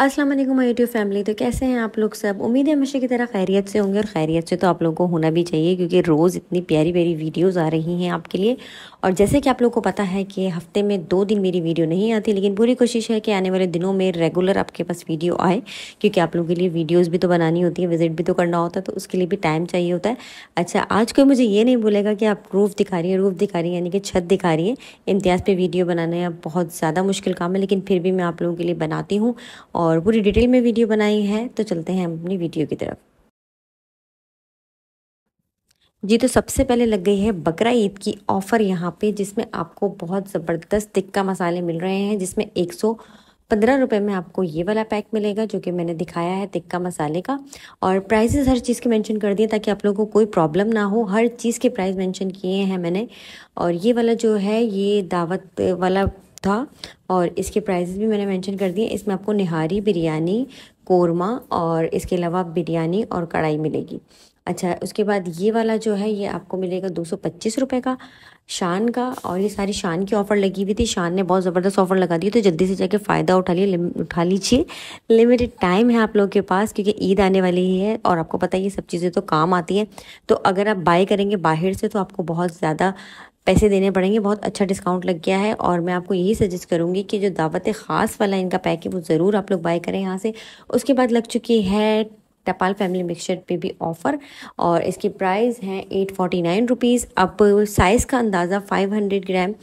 Aslam my YouTube family तो कैसे हैं आप लोग सब उम्मीद है हमेशा की तरह खैरियत से होंगे और खैरियत से तो आप लोगों को होना भी चाहिए क्योंकि रोज़ इतनी प्यारी प्यारी वीडियोस आ रही हैं आपके लिए और जैसे कि आप लोगों को पता है कि हफ्ते में दो दिन मेरी वीडियो नहीं आती लेकिन पूरी कोशिश है कि आने वाले दिनों में रेगुलर आपके पास वीडियो आए क्योंकि आप लोगों के लिए वीडियोज़ भी तो बनानी होती है विजिट भी तो करना होता है तो उसके लिए भी टाइम चाहिए होता है अच्छा आज कोई मुझे ये नहीं बोलेगा कि आप रूफ दिखा रही है रूफ दिखा रही है यानी कि छत दिखा रही है इम्तियाज़ पर वीडियो बनाना बहुत ज़्यादा मुश्किल काम है लेकिन फिर भी मैं आप लोगों के लिए बनाती हूँ और और पूरी डिटेल में वीडियो बनाई है तो चलते हैं हम अपनी वीडियो की तरफ जी तो सबसे पहले लग गई है बकरा ईद की ऑफ़र यहाँ पे जिसमें आपको बहुत ज़बरदस्त टिक्का मसाले मिल रहे हैं जिसमें एक सौ पंद्रह रुपये में आपको ये वाला पैक मिलेगा जो कि मैंने दिखाया है टिक्का मसाले का और प्राइजेज हर चीज़ के मेंशन कर दिए ताकि आप लोगों को कोई प्रॉब्लम ना हो हर चीज़ के प्राइस मेंशन किए हैं मैंने और ये वाला जो है ये दावत वाला था और इसके प्राइजेस भी मैंने मेंशन कर दिए इसमें आपको निहारी बिरयानी कोरमा और इसके अलावा बिरयानी और कढ़ाई मिलेगी अच्छा उसके बाद ये वाला जो है ये आपको मिलेगा दो सौ पच्चीस का शान का और ये सारी शान की ऑफ़र लगी हुई थी शान ने बहुत ज़बरदस्त ऑफ़र लगा दी तो जल्दी से जाके फ़ायदा उठा लिए उठा लीजिए लिमिटेड टाइम है आप लोगों के पास क्योंकि ईद आने वाली ही है और आपको पता है ये सब चीज़ें तो काम आती हैं तो अगर आप बाय करेंगे बाहर से तो आपको बहुत ज़्यादा पैसे देने पड़ेंगे बहुत अच्छा डिस्काउंट लग गया है और मैं आपको यही सजेस्ट करूँगी कि जो दावत ख़ास वाला इनका पैक है वो ज़रूर आप लोग बाय करें यहाँ से उसके बाद लग चुकी है टपाल फैमिली मिक्सचर पे भी ऑफ़र और इसकी प्राइस है एट फोर्टी नाइन रुपीज़ अब साइज़ का अंदाज़ा फाइव हंड्रेड ग्राम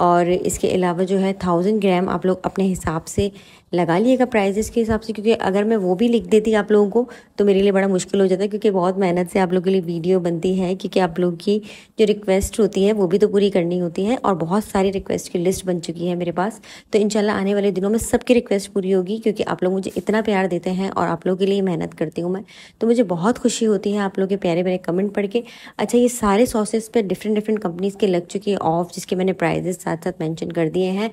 और इसके अलावा जो है थाउजेंड ग्राम आप लोग अपने हिसाब से लगा लिएगा प्राइजेस के हिसाब से क्योंकि अगर मैं वो भी लिख देती आप लोगों को तो मेरे लिए बड़ा मुश्किल हो जाता क्योंकि बहुत मेहनत से आप लोगों के लिए वीडियो बनती है क्योंकि आप लोगों की जो रिक्वेस्ट होती है वो भी तो पूरी करनी होती है और बहुत सारी रिक्वेस्ट की लिस्ट बन चुकी है मेरे पास तो इन आने वाले दिनों में सबकी रिक्वेस्ट पूरी होगी क्योंकि आप लोग मुझे इतना प्यार देते हैं और आप लोगों के लिए मेहनत करती हूँ मैं तो मुझे बहुत खुशी होती है आप लोग के प्यारे प्यारे कमेंट पढ़ के अच्छा ये सारे सॉसेस पर डिफरेंट डिफरेंट कंपनीज़ के लग चुकी है ऑफ जिसके मैंने प्राइजेस साथ साथ मेंशन कर दिए हैं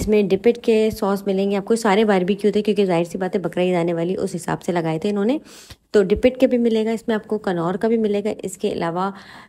इसमें डिपिट के सॉस मिलेंगे आपको सारे बारबेक्यू थे क्योंकि जाहिर सी बात है बकरा ईद आने वाली उस हिसाब से लगाए थे इन्होंने तो डिपिट के भी मिलेगा इसमें आपको कनौर का भी मिलेगा इसके अलावा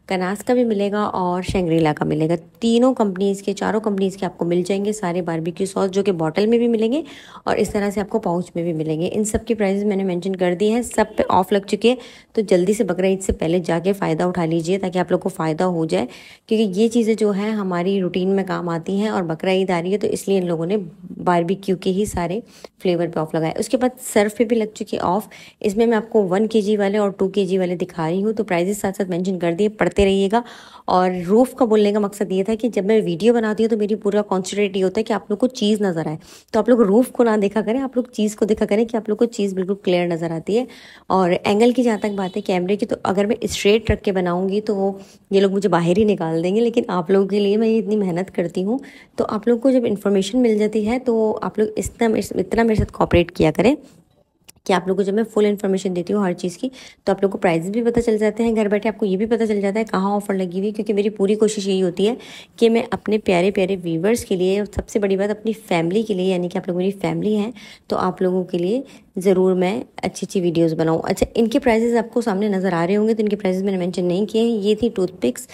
कनास का भी मिलेगा और शेंगरीला का मिलेगा तीनों कंपनीज़ के चारों कंपनीज़ के आपको मिल जाएंगे सारे बारबेक्यू सॉस जो कि बॉटल में भी मिलेंगे और इस तरह से आपको पाउच में भी मिलेंगे इन सब की प्राइस मैंने मेंशन कर दी है सब पे ऑफ लग चुके हैं तो जल्दी से बकरा ईद से पहले जाके फ़ायदा उठा लीजिए ताकि आप लोग को फ़ायदा हो जाए क्योंकि ये चीज़ें जो है हमारी रूटीन में काम काम आती हैं और बकरा ईद आ रही है तो इसलिए इन लोगों ने बारबेक्यू के ही सारे फ्लेवर पे ऑफ लगाए उसके बाद सर्फ पे भी लग चुकी ऑफ इसमें मैं आपको वन के वाले और टू के वाले दिखा रही हूँ तो प्राइजेस साथ साथ मैंशन कर दिए पढ़ते रहिएगा और रूफ का बोलने का मकसद ये था कि जब मैं वीडियो बनाती हूँ तो मेरी पूरा कॉन्सेंट्रेट ये होता है कि आप लोग को चीज़ नज़र आए तो आप लोग रूफ को ना देखा करें आप लोग चीज़ को देखा करें कि आप लोग को चीज़ बिल्कुल क्लियर नज़र आती है और एंगल की जहाँ तक बात है कैमरे की तो अगर मैं स्ट्रेट रख के बनाऊँगी तो वो ये लोग मुझे बाहर ही निकाल देंगे लेकिन आप लोगों के लिए मैं इतनी मेहनत करती करती हूँ तो आप लोग को जब इन्फॉर्मेशन मिल जाती है तो आप लोग इतना इतना मेरे साथ कॉपरेट किया करें कि आप लोग को जब मैं फुल इन्फॉर्मेशन देती हूँ हर चीज़ की तो आप लोग को प्राइजेस भी पता चल जाते हैं घर बैठे आपको ये भी पता चल जाता है कहाँ ऑफर लगी हुई क्योंकि मेरी पूरी कोशिश यही होती है कि मैं अपने प्यारे प्यारे व्यूवर्स के लिए और सबसे बड़ी बात अपनी फैमिली के लिए यानी कि आप लोग मेरी फैमिली हैं तो आप लोगों के लिए ज़रूर मैं अच्छी अच्छी वीडियोज़ बनाऊँ अच्छा इनके प्राइजेज़ आपको सामने नज़र आ रहे होंगे तो इनके प्राइजेज़ मैंने मैंशन नहीं किए हैं ये थी टूथपिक्स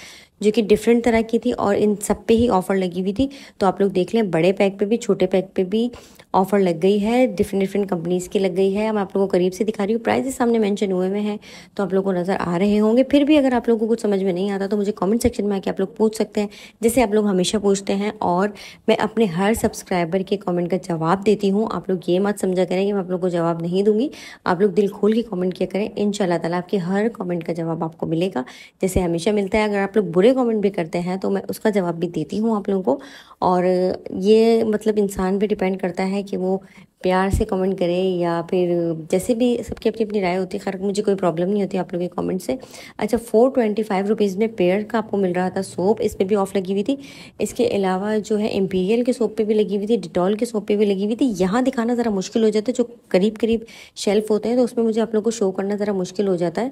जो कि डिफरेंट तरह की थी और इन सब पे ही ऑफ़र लगी हुई थी तो आप लोग देख लें बड़े पैक पे भी छोटे पैक पे भी ऑफ़र लग गई है डिफरेंट डिफरेंट कंपनीज़ की लग गई है मैं आप लोगों को करीब से दिखा रही हूँ प्राइस सामने मैंशन हुए हुए हैं तो आप लोगों को नज़र आ रहे होंगे फिर भी अगर आप लोगों को कुछ समझ में नहीं आता तो मुझे कॉमेंट सेक्शन में आके आप लोग पूछ सकते हैं जैसे आप लोग हमेशा पूछते हैं और मैं अपने हर सब्सक्राइबर के कॉमेंट का जवाब देती हूँ आप लोग ये मत समझा करें कि मैं आप लोग को जवाब नहीं दूंगी आप लोग दिल खोल के कॉमेंट किया करें इन शाला आपके हर कॉमेंट का जवाब आपको मिलेगा जैसे हमेशा मिलता है अगर आप लोग बुरे कमेंट भी करते हैं तो मैं उसका जवाब भी देती हूँ आप लोगों को और ये मतलब इंसान पे डिपेंड करता है कि वो प्यार से कमेंट करे या फिर जैसे भी सबकी अपनी अपनी राय होती है खैर मुझे कोई प्रॉब्लम नहीं होती आप लोगों के कमेंट से अच्छा फोर ट्वेंटी फाइव रुपीज़ में पेयर का आपको मिल रहा था सोप इस पर भी ऑफ लगी हुई थी इसके अलावा जो है एम्पीरियल के सोप पे भी लगी हुई थी डिटॉल के सोप पे भी लगी हुई थी यहाँ दिखाना ज़रा मुश्किल हो जाता है जो करीब करीब शेल्फ होते हैं तो उसमें मुझे आप लोग को शो करना ज़रा मुश्किल हो जाता है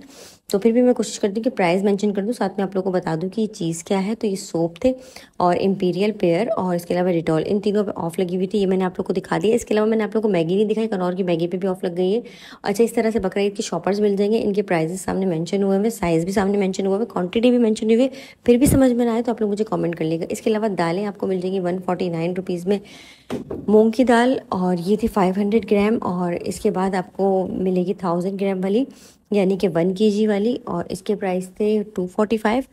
तो फिर भी मैं कोशिश करती हूँ कि प्राइस मैंशन कर दूँ साथ में आप लोग को बता दूँ कि ये चीज़ क्या है तो ये सोप थे और एम्पीरियल पेयर और इसके अलावा डिटॉल इन तीनों पे ऑफ लगी हुई थी ये मैंने आप लोग को दिखा दिया इसके अलावा मैंने आप लोग को मैगी नहीं दिखाई कनौर की मैगी पे भी ऑफ लग गई है अच्छा इस तरह से बकरा ईद के शॉपर्स मिल जाएंगे इनके प्राइजेस सामने मैंशन हुए हैं साइज़ भी सामने मैंशन हुए है क्वान्टिटी भी मैंशन हुई है फिर भी समझ में आए तो आप लोग मुझे कॉमेंट कर लेगा इसके अलावा दालें आपको मिल जाएंगी वन फोर्टी नाइन रुपीज़ में मूंग की दाल और ये थी फाइव हंड्रेड ग्राम और इसके बाद आपको मिलेगी थाउजेंड ग्राम वाली यानी कि वन के जी वाली और इसके प्राइस थे टू फाइव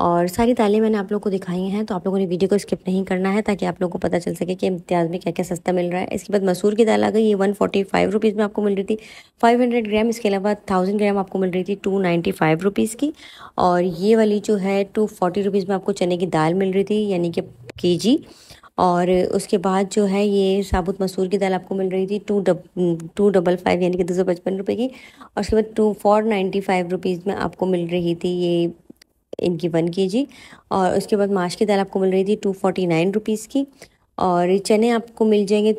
और सारी दालें मैंने आप लोग को दिखाई हैं तो आप लोगों ने वीडियो को स्किप नहीं करना है ताकि आप लोगों को पता चल सके कि इम्तियाज़ में क्या क्या सस्ता मिल रहा है इसके बाद मसूर की दाल आ गई ये वन फोर्टी फाइव रुपीज़ में आपको मिल रही थी फाइव हंड्रेड ग्राम इसके अलावा थाउजेंड ग्राम आपको मिल रही थी टू नाइन्टी फाइव रुपीज़ की और ये वाली जो है टू फोर्टी रुपीज़ में आपको चने की दाल मिल रही थी यानी कि के जी और उसके बाद जो है ये साबुत मसूर की दाल आपको मिल रही थी two dub two double five यानी कि दो सौ पचपन रुपये की और उसके बाद two four ninety five rupees में आपको मिल रही थी ये इनकी वन के और उसके बाद माश की दाल आपको मिल रही थी टू फोर्टी नाइन रुपीज़ की और चने आपको मिल जाएंगे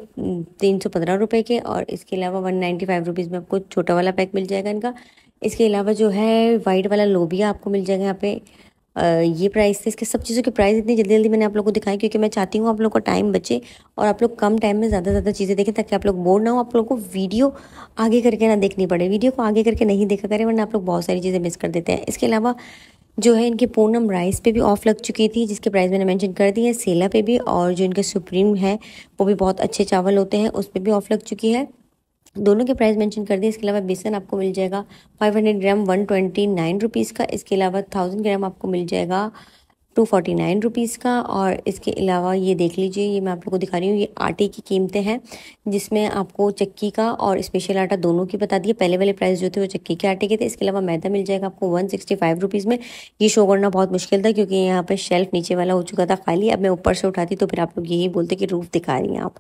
तीन सौ पंद्रह रुपये के और इसके अलावा वन नाइन्टी फाइव रुपीज़ में आपको छोटा वाला पैक मिल जाएगा इनका इसके अलावा जो है वाइट वाला लोबिया आपको मिल जाएगा यहाँ पे ये प्राइस थे इसके सब चीज़ों के प्राइस इतनी जल्दी जल्दी मैंने आप लोग को दिखाई क्योंकि मैं चाहती हूँ आप लोग को टाइम बचे और आप लोग कम टाइम में ज़्यादा ज़्यादा चीज़ें देखें ताकि आप लोग बोर ना हो आप लोग को वीडियो आगे करके ना देखनी पड़े वीडियो को आगे करके नहीं देखा करें वरना आप लोग बहुत सारी चीज़ें मिस कर देते हैं इसके अलावा जो है इनके पूनम राइस पे भी ऑफ लग चुकी थी जिसके प्राइस मैंने मेंशन कर दी है सेला पे भी और जो इनके सुप्रीम है वो भी बहुत अच्छे चावल होते हैं उस पर भी ऑफ लग चुकी है दोनों के प्राइस मेंशन कर दिए इसके अलावा बेसन आपको मिल जाएगा 500 ग्राम 129 रुपीस का इसके अलावा 1000 ग्राम आपको मिल जाएगा टू फोर्टी नाइन रुपीज़ का और इसके अलावा ये देख लीजिए ये मैं आप लोग को दिखा रही हूँ ये आटे की कीमतें हैं जिसमें आपको चक्की का और स्पेशल आटा दोनों की बता दिए पहले वाले प्राइस जो थे वो चक्की के आटे के थे इसके अलावा मैदा मिल जाएगा आपको वन सिक्सटी फाइव रुपीज़ में ये शो करना बहुत मुश्किल था क्योंकि यहाँ पर शेल्फ नीचे वाला हो चुका था खाली अब मैं ऊपर से उठाती तो फिर आप लोग यही बोलते कि रूफ दिखा रही हैं आप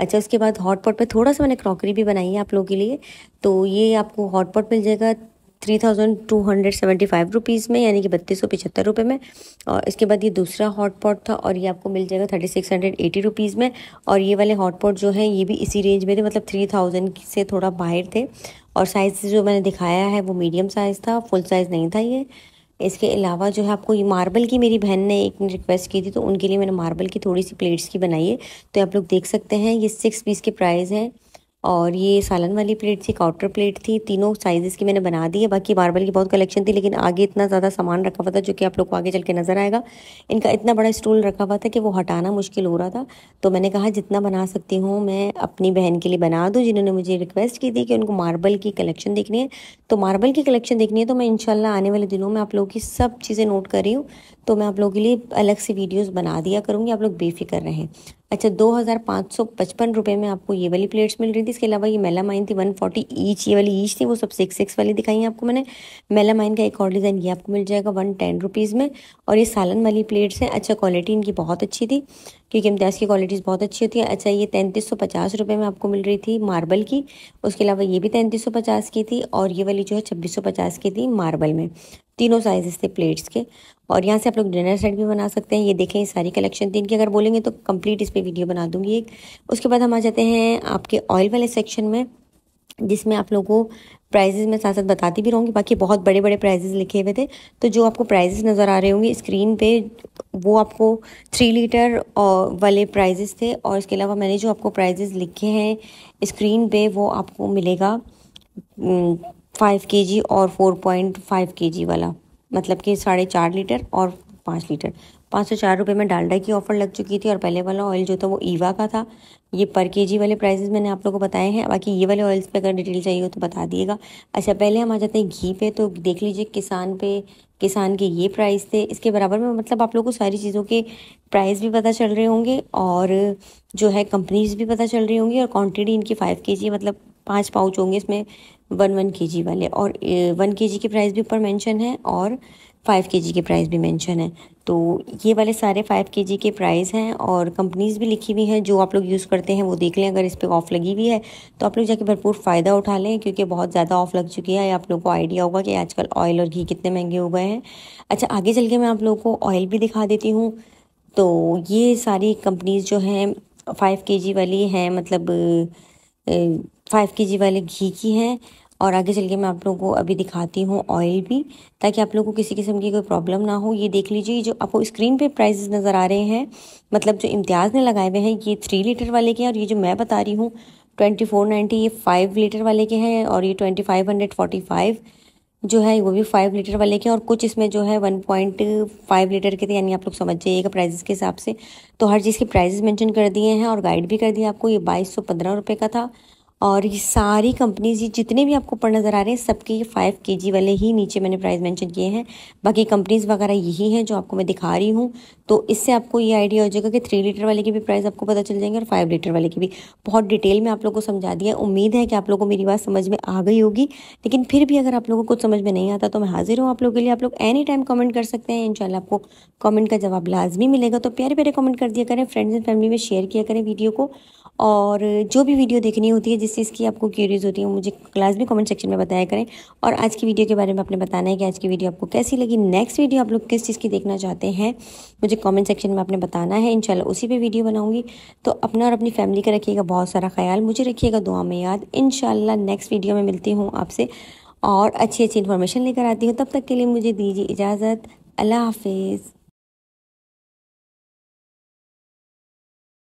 अच्छा उसके बाद हॉटपॉट पर पे थोड़ा सा मैंने क्रॉकरी भी बनाई है आप लोगों के लिए तो ये आपको हॉटपॉट मिल जाएगा three thousand two hundred seventy five rupees में यानी कि बत्तीस सौ पचहत्तर रुपये में और इसके बाद ये दूसरा हॉट पॉट था और ये आपको मिल जाएगा thirty six hundred eighty rupees में और ये वाले हॉट पॉट जो हैं ये भी इसी रेंज में थे मतलब थ्री थाउजेंड से थोड़ा बाहर थे और साइज़ जो मैंने दिखाया है वो मीडियम साइज़ था फुल साइज़ नहीं था ये इसके अलावा जो है आपको ये मार्बल की मेरी बहन ने एक रिक्वेस्ट की थी तो उनके लिए मैंने मार्बल की थोड़ी सी प्लेट्स की बनाई है तो आप लोग देख सकते हैं ये सिक्स पीस के प्राइस हैं और ये सालन वाली प्लेट थी काउटर प्लेट थी तीनों साइज़ की मैंने बना दी है बाकी मार्बल की बहुत कलेक्शन थी लेकिन आगे इतना ज़्यादा सामान रखा हुआ था जो कि आप लोग को आगे चल के नज़र आएगा इनका इतना बड़ा स्टूल रखा हुआ था कि वो हटाना मुश्किल हो रहा था तो मैंने कहा जितना बना सकती हूँ मैं अपनी बहन के लिए बना दूँ जिन्होंने मुझे रिक्वेस्ट की थी कि उनको मार्बल की कलेक्शन देखनी है तो मार्बल की कलेक्शन देखनी है तो मैं इन आने वाले दिनों में आप लोगों की सब चीज़ें नोट कर रही हूँ तो मैं आप लोगों के लिए अलग से वीडियोज़ बना दिया करूँगी आप लोग बेफिक्र रहें अच्छा दो हज़ार पाँच सौ पचपन रुपये में आपको ये वाली प्लेट्स मिल रही थी इसके अलावा ये मेला माइन थी वन फोर्टी ईच ये वाली ईच थी वो सब सिक्स सिक्स वाली दिखाई है आपको मैंने मेला माइन का एक और डिज़ाइन ये आपको मिल जाएगा वन टेन रुपीज़ में और ये सालन वाली प्लेट्स हैं अच्छा क्वालिटी इनकी बहुत अच्छी थी क्योंकि इम्तियाज़ की क्वालिटीज़ बहुत अच्छी होती है अच्छा ये तैंतीस सौ पचास रुपये में आपको मिल रही थी मार्बल की उसके अलावा ये भी तैंतीस सौ पचास की थी और ये वाली जो है छब्बीस सौ पचास की थी मार्बल में तीनों साइज़ थे प्लेट्स के और यहाँ से आप लोग डिनर सेट भी बना सकते हैं ये देखें ये सारी कलेक्शन थी इनकी अगर बोलेंगे तो कंप्लीट इस पर वीडियो बना दूँगी एक उसके बाद हम आ जाते हैं आपके ऑयल वाले सेक्शन में जिसमें आप लोगों को प्राइजेज़ में साथ साथ बताती भी रहूँगी बाकी बहुत बड़े बड़े प्राइजेज़ लिखे हुए थे तो जो आपको प्राइजेज़ नज़र आ रहे होंगे स्क्रीन पे वो आपको थ्री लीटर वाले प्राइजेज़ थे और इसके अलावा मैंने जो आपको प्राइजेज़ लिखे हैं स्क्रीन पे वो आपको मिलेगा फाइव के जी और फोर पॉइंट फाइव के जी वाला मतलब कि साढ़े चार लीटर और पाँच लीटर पाँच सौ चार रुपये में डालडा की ऑफ़र लग चुकी थी और पहले वाला ऑयल जो था वो ईवा का था ये पर के जी वाले प्राइसेस मैंने आप लोगों को बताए हैं बाकी ये वाले ऑयल्स पे अगर डिटेल चाहिए हो तो बता दिएगा अच्छा पहले हम आ जाते हैं घी पे तो देख लीजिए किसान पे किसान के ये प्राइस थे इसके बराबर में मतलब आप लोगों को सारी चीज़ों के प्राइस भी पता चल रहे होंगे और जो है कंपनीज भी पता चल रही होंगी और क्वांटिटी इनकी फ़ाइव के जी मतलब पाँच पाउच होंगे इसमें वन वन के वाले और वन के के प्राइस भी ऊपर मेंशन है और फाइव के के प्राइस भी मेंशन है तो ये वाले सारे फाइव के के प्राइस हैं और कंपनीज़ भी लिखी हुई हैं जो आप लोग यूज़ करते हैं वो देख लें अगर इस पर ऑफ़ लगी हुई है तो आप लोग जाके भरपूर फ़ायदा उठा लें क्योंकि बहुत ज़्यादा ऑफ़ लग चुकी है आप लोगों को आइडिया होगा कि आजकल ऑयल और घी कितने महंगे हो गए हैं अच्छा आगे चल के मैं आप लोगों को ऑयल भी दिखा देती हूँ तो ये सारी कंपनीज़ जो हैं फाइव के वाली हैं मतलब फाइव के वाले घी की हैं और आगे चल के मैं आप लोगों को अभी दिखाती हूँ ऑयल भी ताकि आप लोगों को किसी किस्म की कोई प्रॉब्लम ना हो ये देख लीजिए जो आपको स्क्रीन पे प्राइसेस नज़र आ रहे हैं मतलब जो इम्तियाज़ ने लगाए हुए हैं ये थ्री लीटर वाले के हैं और ये जो मैं बता रही हूँ ट्वेंटी फोर नाइन्टी ये फाइव लीटर वाले के हैं और ये twenty five hundred forty five जो है वो भी फाइव लीटर वाले के और कुछ इसमें जो है वन पॉइंट फाइव लीटर के थे यानी आप लोग समझ जाइएगा प्राइजेस के हिसाब से तो हर चीज़ के प्राइजेस मेंशन कर दिए हैं और गाइड भी कर दिया आपको ये बाईस सौ पंद्रह रुपये का था और ये सारी कंपनीज ये जितने भी आपको पढ़ नज़र आ रहे हैं सबके ये फाइव के वाले ही नीचे मैंने प्राइस मेंशन किए हैं बाकी कंपनीज़ वगैरह यही हैं जो आपको मैं दिखा रही हूँ तो इससे आपको ये आइडिया हो जाएगा कि थ्री लीटर वाले की भी प्राइस आपको पता चल जाएंगे और फाइव लीटर वाले की भी बहुत डिटेल में आप लोग को समझा दिया उम्मीद है कि आप लोग को मेरी बात समझ में आ गई होगी लेकिन फिर भी अगर आप लोगों को कुछ समझ में नहीं आता तो मैं हाजिर हूँ आप लोगों के लिए आप लोग एनी टाइम कमेंट कर सकते हैं इंशाल्लाह आपको कमेंट का जवाब लाजमी मिलेगा तो प्यारे प्यारे कमेंट कर दिया करें फ्रेंड्स एंड फैमिली में शेयर किया करें वीडियो को और जो भी वीडियो देखनी होती है जिस चीज़ की आपको क्यूरीज होती है मुझे क्लास भी कमेंट सेक्शन में बताया करें और आज की वीडियो के बारे में आपने बताना है कि आज की वीडियो आपको कैसी लगी नेक्स्ट वीडियो आप लोग किस चीज़ की देखना चाहते हैं मुझे कमेंट सेक्शन में आपने बताना है इनशाला उसी पर वीडियो बनाऊंगी तो अपना और अपनी फैमिली का रखिएगा बहुत सारा ख्याल मुझे रखिएगा दुआ में याद इन नेक्स्ट वीडियो में मिलती हूँ आपसे और अच्छी अच्छी इन्फॉर्मेशन लेकर आती हूँ तब तक के लिए मुझे दीजिए इजाज़त अल्लाह हाफिज़